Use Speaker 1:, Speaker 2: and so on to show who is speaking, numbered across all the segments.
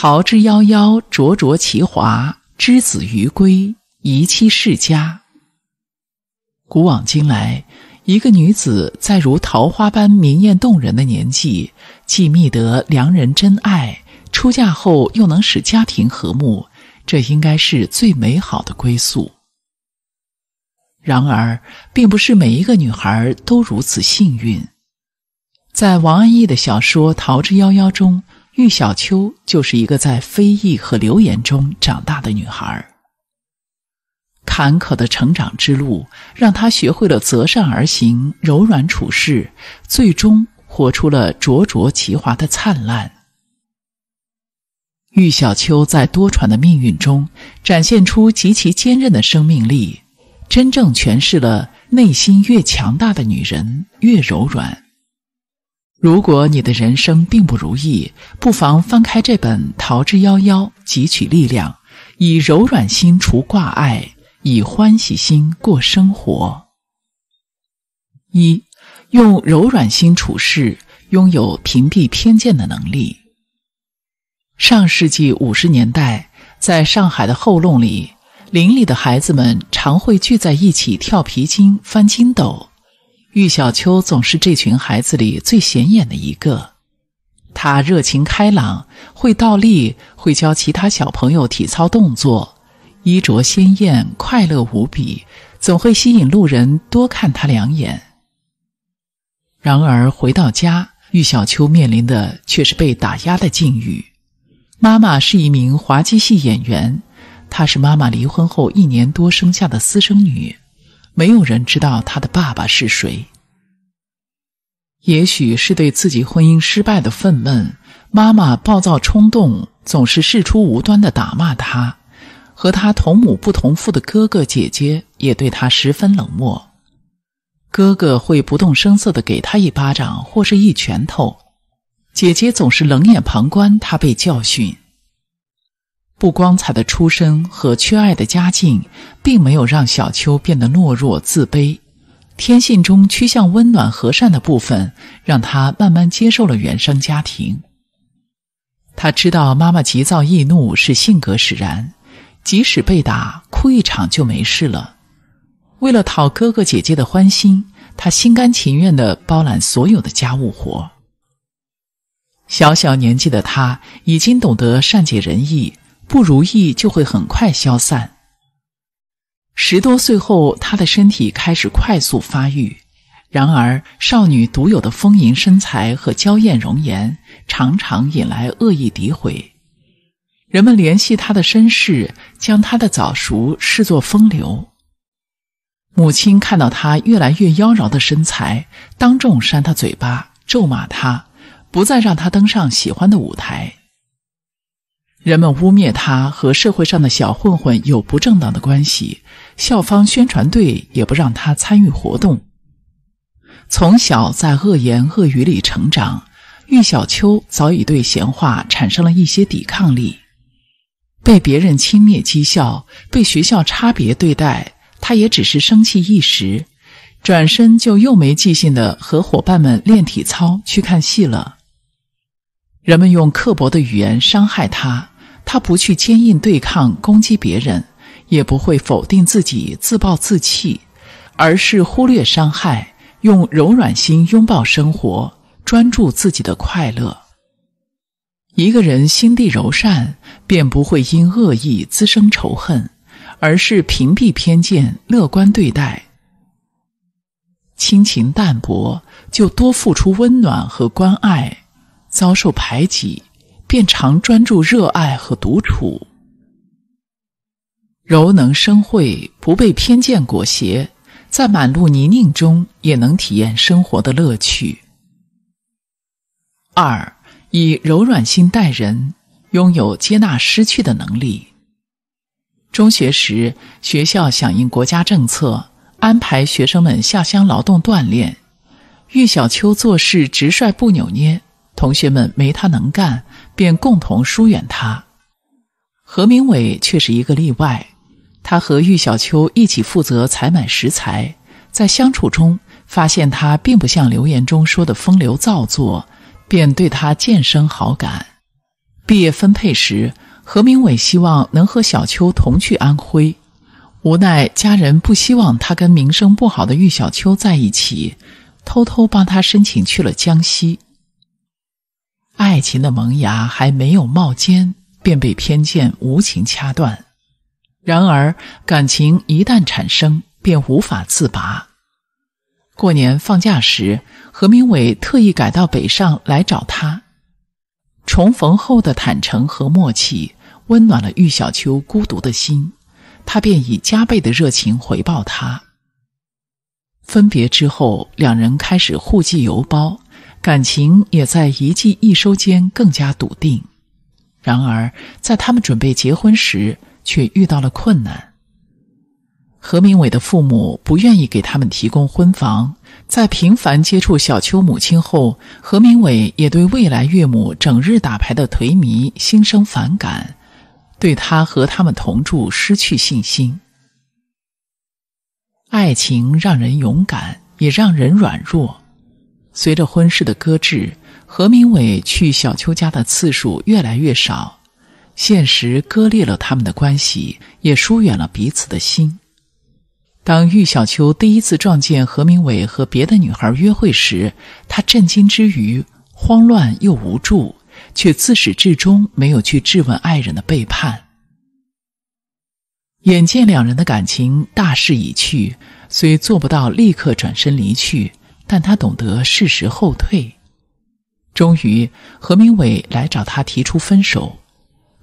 Speaker 1: 桃之夭夭，灼灼其华。之子于归，宜其世家。古往今来，一个女子在如桃花般明艳动人的年纪，既觅得良人真爱，出嫁后又能使家庭和睦，这应该是最美好的归宿。然而，并不是每一个女孩都如此幸运。在王安忆的小说《桃之夭夭》中。玉小秋就是一个在非议和流言中长大的女孩。坎坷的成长之路，让她学会了择善而行、柔软处事，最终活出了灼灼其华的灿烂。玉小秋在多舛的命运中，展现出极其坚韧的生命力，真正诠释了内心越强大的女人越柔软。如果你的人生并不如意，不妨翻开这本《逃之夭夭》，汲取力量，以柔软心除挂碍，以欢喜心过生活。一，用柔软心处事，拥有屏蔽偏见的能力。上世纪五十年代，在上海的后弄里，邻里的孩子们常会聚在一起跳皮筋、翻筋斗。玉小秋总是这群孩子里最显眼的一个，她热情开朗，会倒立，会教其他小朋友体操动作，衣着鲜艳，快乐无比，总会吸引路人多看她两眼。然而回到家，玉小秋面临的却是被打压的境遇。妈妈是一名滑稽戏演员，她是妈妈离婚后一年多生下的私生女。没有人知道他的爸爸是谁。也许是对自己婚姻失败的愤懑，妈妈暴躁冲动，总是事出无端的打骂他。和他同母不同父的哥哥姐姐也对他十分冷漠。哥哥会不动声色的给他一巴掌或是一拳头，姐姐总是冷眼旁观他被教训。不光彩的出身和缺爱的家境，并没有让小秋变得懦弱自卑。天性中趋向温暖和善的部分，让他慢慢接受了原生家庭。他知道妈妈急躁易怒是性格使然，即使被打，哭一场就没事了。为了讨哥哥姐姐的欢心，他心甘情愿的包揽所有的家务活。小小年纪的他，已经懂得善解人意。不如意就会很快消散。十多岁后，她的身体开始快速发育，然而少女独有的丰盈身材和娇艳容颜，常常引来恶意诋毁。人们联系她的身世，将她的早熟视作风流。母亲看到她越来越妖娆的身材，当众扇她嘴巴，咒骂她，不再让她登上喜欢的舞台。人们污蔑他和社会上的小混混有不正当的关系，校方宣传队也不让他参与活动。从小在恶言恶语里成长，玉小秋早已对闲话产生了一些抵抗力。被别人轻蔑讥笑，被学校差别对待，他也只是生气一时，转身就又没记性的和伙伴们练体操、去看戏了。人们用刻薄的语言伤害他，他不去坚硬对抗攻击别人，也不会否定自己自暴自弃，而是忽略伤害，用柔软心拥抱生活，专注自己的快乐。一个人心地柔善，便不会因恶意滋生仇恨，而是屏蔽偏见，乐观对待。亲情淡薄，就多付出温暖和关爱。遭受排挤，便常专注热爱和独处。柔能生慧，不被偏见裹挟，在满路泥泞中也能体验生活的乐趣。二，以柔软心待人，拥有接纳失去的能力。中学时，学校响应国家政策，安排学生们下乡劳动锻炼。玉小秋做事直率不扭捏。同学们没他能干，便共同疏远他。何明伟却是一个例外，他和玉小秋一起负责采买食材，在相处中发现他并不像留言中说的风流造作，便对他渐生好感。毕业分配时，何明伟希望能和小秋同去安徽，无奈家人不希望他跟名声不好的玉小秋在一起，偷偷帮他申请去了江西。爱情的萌芽还没有冒尖，便被偏见无情掐断。然而，感情一旦产生，便无法自拔。过年放假时，何明伟特意赶到北上来找他。重逢后的坦诚和默契，温暖了玉小秋孤独的心，他便以加倍的热情回报他。分别之后，两人开始互寄邮包。感情也在一季一收间更加笃定，然而在他们准备结婚时，却遇到了困难。何明伟的父母不愿意给他们提供婚房。在频繁接触小邱母亲后，何明伟也对未来岳母整日打牌的颓靡心生反感，对他和他们同住失去信心。爱情让人勇敢，也让人软弱。随着婚事的搁置，何明伟去小秋家的次数越来越少，现实割裂了他们的关系，也疏远了彼此的心。当玉小秋第一次撞见何明伟和别的女孩约会时，他震惊之余，慌乱又无助，却自始至终没有去质问爱人的背叛。眼见两人的感情大势已去，虽做不到立刻转身离去。但他懂得适时后退。终于，何明伟来找他提出分手，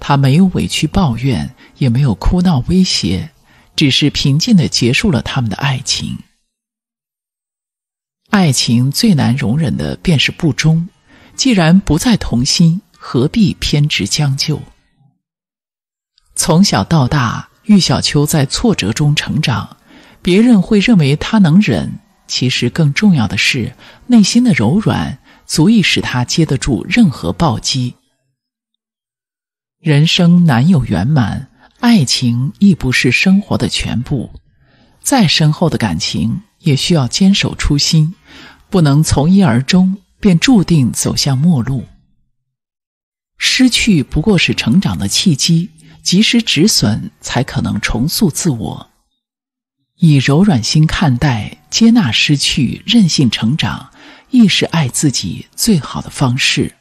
Speaker 1: 他没有委屈抱怨，也没有哭闹威胁，只是平静的结束了他们的爱情。爱情最难容忍的便是不忠，既然不再同心，何必偏执将就？从小到大，玉小秋在挫折中成长，别人会认为她能忍。其实更重要的是内心的柔软，足以使他接得住任何暴击。人生难有圆满，爱情亦不是生活的全部。再深厚的感情，也需要坚守初心，不能从一而终，便注定走向末路。失去不过是成长的契机，及时止损，才可能重塑自我。以柔软心看待、接纳失去，任性成长，亦是爱自己最好的方式。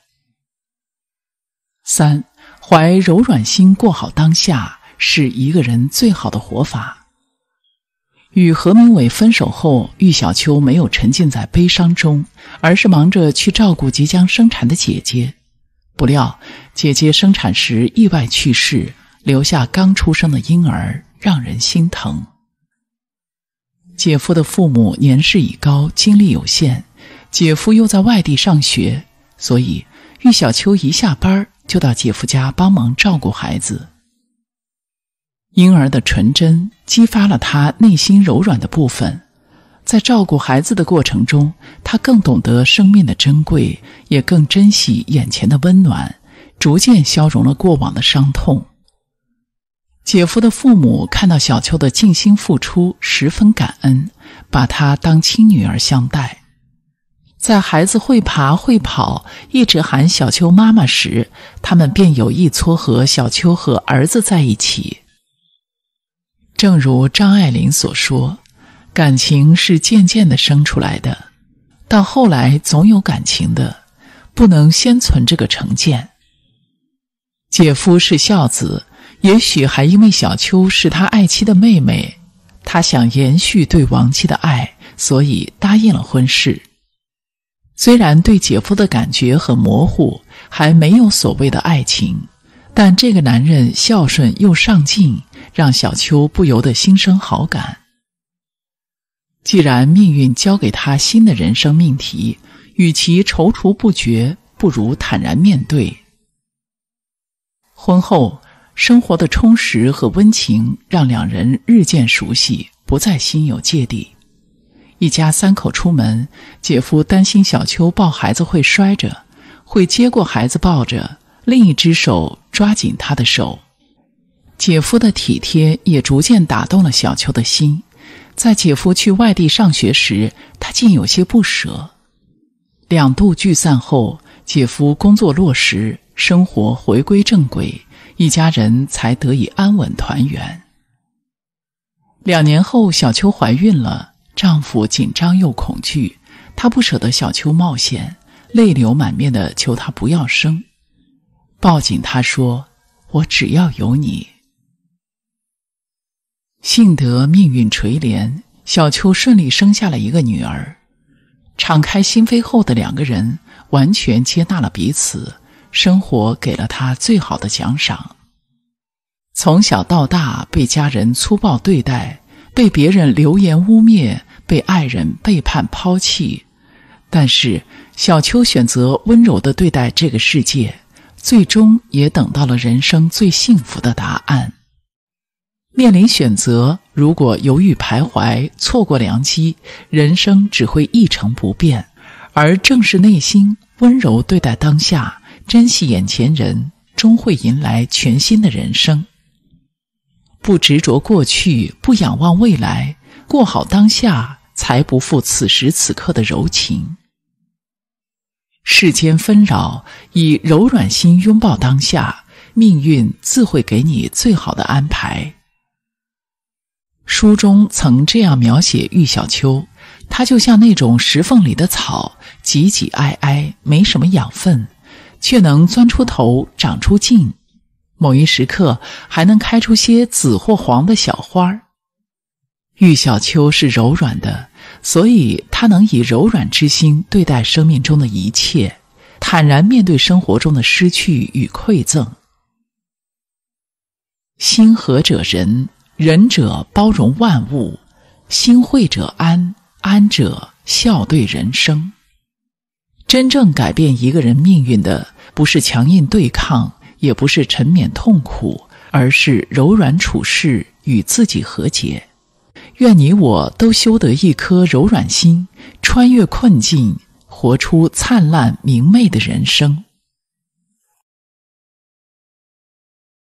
Speaker 1: 三，怀柔软心过好当下，是一个人最好的活法。与何明伟分手后，玉小秋没有沉浸在悲伤中，而是忙着去照顾即将生产的姐姐。不料，姐姐生产时意外去世，留下刚出生的婴儿，让人心疼。姐夫的父母年事已高，精力有限，姐夫又在外地上学，所以玉小秋一下班就到姐夫家帮忙照顾孩子。婴儿的纯真激发了他内心柔软的部分，在照顾孩子的过程中，他更懂得生命的珍贵，也更珍惜眼前的温暖，逐渐消融了过往的伤痛。姐夫的父母看到小秋的尽心付出，十分感恩，把她当亲女儿相待。在孩子会爬会跑，一直喊小秋妈妈时，他们便有意撮合小秋和儿子在一起。正如张爱玲所说：“感情是渐渐的生出来的，到后来总有感情的，不能先存这个成见。”姐夫是孝子，也许还因为小秋是他爱妻的妹妹，他想延续对亡妻的爱，所以答应了婚事。虽然对姐夫的感觉很模糊，还没有所谓的爱情，但这个男人孝顺又上进，让小秋不由得心生好感。既然命运交给他新的人生命题，与其踌躇不决，不如坦然面对。婚后生活的充实和温情，让两人日渐熟悉，不再心有芥蒂。一家三口出门，姐夫担心小秋抱孩子会摔着，会接过孩子抱着，另一只手抓紧他的手。姐夫的体贴也逐渐打动了小秋的心。在姐夫去外地上学时，他竟有些不舍。两度聚散后，姐夫工作落实。生活回归正轨，一家人才得以安稳团圆。两年后，小秋怀孕了，丈夫紧张又恐惧，他不舍得小秋冒险，泪流满面的求她不要生，抱紧她说：“我只要有你。”幸得命运垂怜，小秋顺利生下了一个女儿。敞开心扉后的两个人完全接纳了彼此。生活给了他最好的奖赏。从小到大，被家人粗暴对待，被别人流言污蔑，被爱人背叛抛弃，但是小秋选择温柔的对待这个世界，最终也等到了人生最幸福的答案。面临选择，如果犹豫徘徊，错过良机，人生只会一成不变。而正是内心温柔对待当下。珍惜眼前人，终会迎来全新的人生。不执着过去，不仰望未来，过好当下，才不负此时此刻的柔情。世间纷扰，以柔软心拥抱当下，命运自会给你最好的安排。书中曾这样描写玉小秋：“她就像那种石缝里的草，挤挤挨挨，没什么养分。”却能钻出头，长出茎，某一时刻还能开出些紫或黄的小花儿。玉小秋是柔软的，所以她能以柔软之心对待生命中的一切，坦然面对生活中的失去与馈赠。心和者仁，仁者包容万物；心惠者安，安者笑对人生。真正改变一个人命运的。不是强硬对抗，也不是沉湎痛苦，而是柔软处事，与自己和解。愿你我都修得一颗柔软心，穿越困境，活出灿烂明媚的人生。